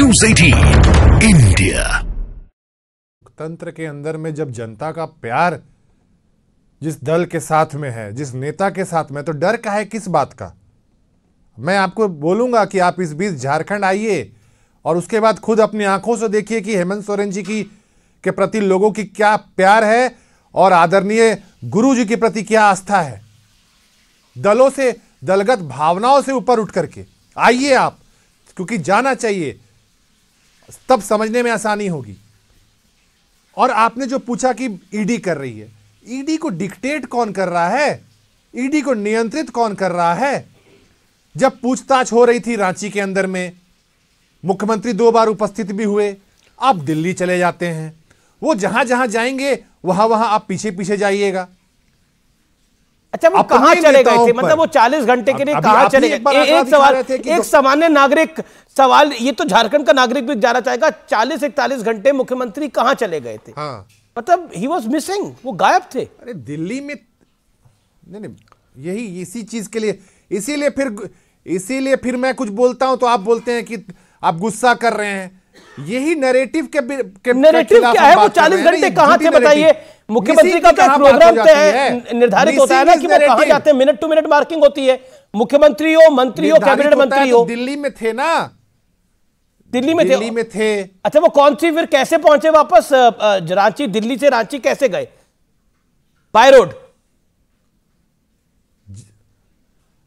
News eighteen India तंत्र के अंदर में जब जनता का प्यार जिस दल के साथ में है जिस नेता के साथ में तो डर का है किस बात का मैं आपको बोलूंगा कि आप इस बीच झारखंड आइए और उसके बाद खुद अपनी आंखों से देखिए कि हेमंत सोरेन जी की के प्रति लोगों की क्या प्यार है और आदरणीय गुरु जी के प्रति क्या आस्था है दलों से दलगत भावनाओं से ऊपर उठ करके आइए आप क्योंकि जाना चाहिए तब समझने में आसानी होगी और आपने जो पूछा कि ईडी e कर रही है ईडी e को डिक्टेट कौन कर रहा है ईडी e को नियंत्रित कौन कर रहा है जब पूछताछ हो रही थी रांची के अंदर में मुख्यमंत्री दो बार उपस्थित भी हुए आप दिल्ली चले जाते हैं वो जहां जहां जाएंगे वहां वहां आप पीछे पीछे जाइएगा अच्छा वो कहाँ चले गए थे मतलब वो 40 घंटे के लिए कहाँ चले गए एक सवाल एक सामान्य नागरिक सवाल ये तो झारखंड का नागरिक भी जाना चाहेगा 40 इकतालीस घंटे मुख्यमंत्री कहाँ चले गए थे हाँ। मतलब ही वॉज मिसिंग वो गायब थे अरे दिल्ली में नहीं नहीं यही इसी चीज के लिए इसीलिए फिर इसीलिए फिर मैं कुछ बोलता हूं तो आप बोलते हैं कि आप गुस्सा कर रहे हैं यही नैरेटिव के, के नैरेटिव क्या है वो चालीस घंटे कहां थे बताइए मुख्यमंत्री का प्रोग्राम तय निर्धारित होता है ना कि वो कहां जाते हैं मिनट टू मिनट मार्किंग होती है मुख्यमंत्री हो मंत्री हो कैबिनेट मंत्री हो दिल्ली में थे ना दिल्ली में दिल्ली में थे अच्छा वो कौन सी फिर कैसे पहुंचे वापस रांची दिल्ली से रांची कैसे गए बाय रोड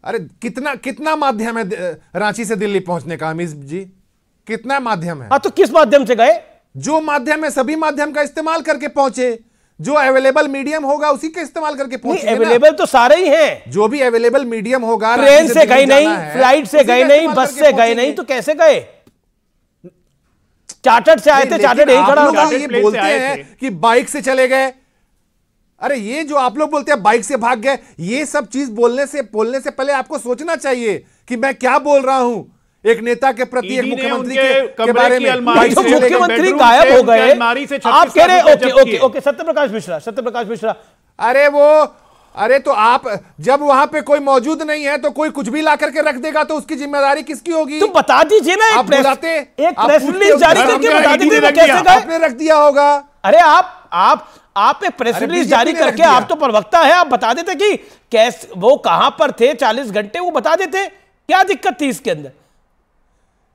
अरे कितना कितना माध्यम है रांची से दिल्ली पहुंचने का अमीज जी कितना माध्यम है हाँ, तो किस माध्यम से गए जो माध्यम है सभी माध्यम का इस्तेमाल करके पहुंचे जो अवेलेबल मीडियम होगा उसी के इस्तेमाल करके पहुंचे अवेलेबल तो सारे ही हैं जो भी अवेलेबल मीडियम होगा ट्रेन से गए नहीं फ्लाइट से गए नहीं बस से गए नहीं तो कैसे गए चार्टर्ड से आए थे चार्टर्ड यही खड़ा ये बोलते हैं कि बाइक से चले गए अरे ये जो आप लोग बोलते हैं बाइक से भाग गए ये सब चीज बोलने से बोलने से पहले आपको सोचना चाहिए कि मैं क्या बोल रहा हूं एक नेता के प्रति एक मुख्यमंत्री के, के बारे में मुख्यमंत्री गायब हो गए आप कह रहे ओके ओके ओके सत्य प्रकाश मिश्रा सत्य प्रकाश मिश्रा अरे वो अरे तो आप जब वहां पे कोई मौजूद नहीं है तो कोई कुछ भी ला करके रख देगा तो उसकी जिम्मेदारी किसकी होगी तुम तो बता दीजिए ना आप बुलाते एक प्रेस रिलीज जारी करके बता दीजिए कैसे आपने रख दिया होगा अरे आप आप आप एक प्रेस रिलीज जारी करके आप तो प्रवक्ता है आप बता देते कि कैसे वो कहां पर थे चालीस घंटे वो बता देते क्या दिक्कत थी इसके अंदर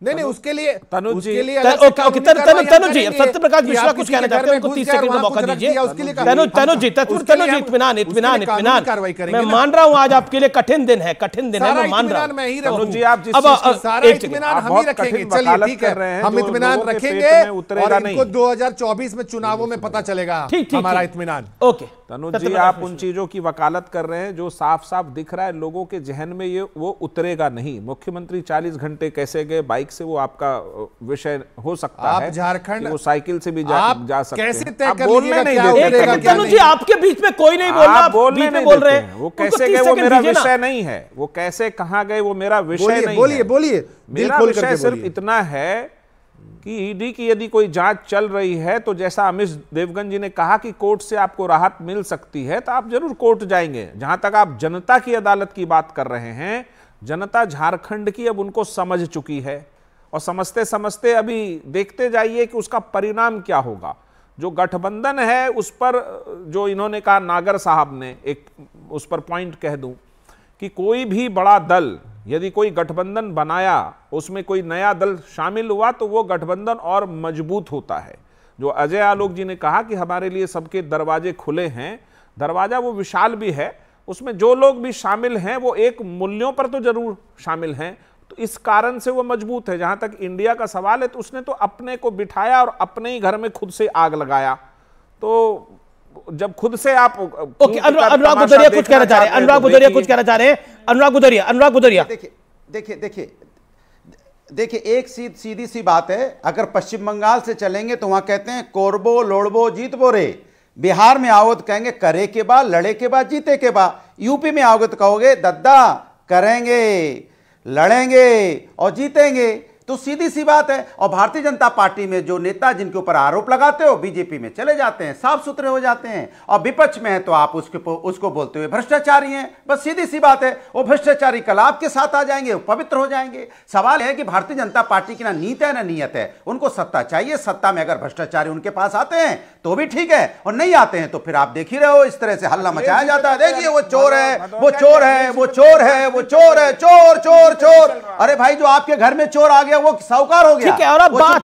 नहीं नहीं उसके लिए तनुज जी तनुज जी सत्य प्रकाश मिश्रा कुछ कहना चाहते हैं उनको तीस सेकंड का मौका दीजिए तनुज तनुज जी तनुज जी इतमान इतमान इतमान मैं मान रहा हूँ आज आपके लिए कठिन दिन है कठिन दिन है मैं मान रहा हूँ तनुज जी आप सारा इतमान हम ही रखेंगे चलिए ठीक है हम इतमान रखेंगे और इनको 2024 में चुनावों में पता चलेगा हमारा इतमान ओके तनुज जी आप उन चीजों की वकालत कर रहे हैं जो साफ साफ दिख रहा है लोगों के जहन में ये वो उतरेगा नहीं मुख्यमंत्री 40 घंटे कैसे गए बाइक बाइक से वो आपका विषय हो सकता आप है झारखंड वो साइकिल से भी जा, आप जा सकते कैसे तय कर बोलने नहीं देते जी आपके बीच में कोई नहीं बोल रहा बोल नहीं बोल रहे हैं वो कैसे गए वो मेरा विषय नहीं है वो कैसे कहाँ गए वो मेरा विषय नहीं बोलिए बोलिए मेरा विषय सिर्फ इतना है कि ईडी की यदि कोई जांच चल रही है तो जैसा अमित देवगन जी ने कहा कि कोर्ट से आपको राहत मिल सकती है तो आप जरूर कोर्ट जाएंगे जहां तक आप जनता की अदालत की बात कर रहे हैं जनता झारखंड की अब उनको समझ चुकी है और समझते समझते अभी देखते जाइए कि उसका परिणाम क्या होगा जो गठबंधन है उस पर जो इन्होंने कहा नागर साहब ने एक उस पर पॉइंट कह दूं कि कोई भी बड़ा दल यदि कोई गठबंधन बनाया उसमें कोई नया दल शामिल हुआ तो वो गठबंधन और मजबूत होता है जो अजय आलोक जी ने कहा कि हमारे लिए सबके दरवाजे खुले हैं दरवाज़ा वो विशाल भी है उसमें जो लोग भी शामिल हैं वो एक मूल्यों पर तो ज़रूर शामिल हैं तो इस कारण से वो मजबूत है जहां तक इंडिया का सवाल है तो उसने तो अपने को बिठाया और अपने ही घर में खुद से आग लगाया तो जब खुद से आप ओके अनुराग गुदरिया कुछ कहना चाह रहे हैं अनुराग तो गुदरिया कुछ कहना चाह रहे हैं अनुराग गुदरिया अनुराग गुदरिया देखिए देखिए देखिए एक सीध सीधी सी बात है अगर पश्चिम बंगाल से चलेंगे तो वहां कहते हैं कोरबो लोड़बो जीतबो रे बिहार में आओ तो कहेंगे करे के बा लड़े के बाद जीते के बाद यूपी में आओगे तो कहोगे दद्दा करेंगे लड़ेंगे और जीतेंगे तो सीधी सी बात है और भारतीय जनता पार्टी में जो नेता जिनके ऊपर आरोप लगाते हो बीजेपी में चले जाते हैं साफ सुथरे हो जाते हैं और विपक्ष में है तो आप उसके उसको बोलते हुए भ्रष्टाचारी हैं बस सीधी सी बात है वो भ्रष्टाचारी कल आपके साथ आ जाएंगे पवित्र हो जाएंगे सवाल है कि भारतीय जनता पार्टी की ना नीत है ना नीयत है उनको सत्ता चाहिए सत्ता में अगर भ्रष्टाचारी उनके पास आते हैं तो भी ठीक है और नहीं आते हैं तो फिर आप देख ही रहे हो इस तरह से हल्ला मचाया जाता है देखिए वो चोर है वो चोर है वो चोर है वो चोर है चोर चोर चोर अरे भाई जो आपके घर में चोर आ गया वो साहूकार हो गया ठीक है और अब बात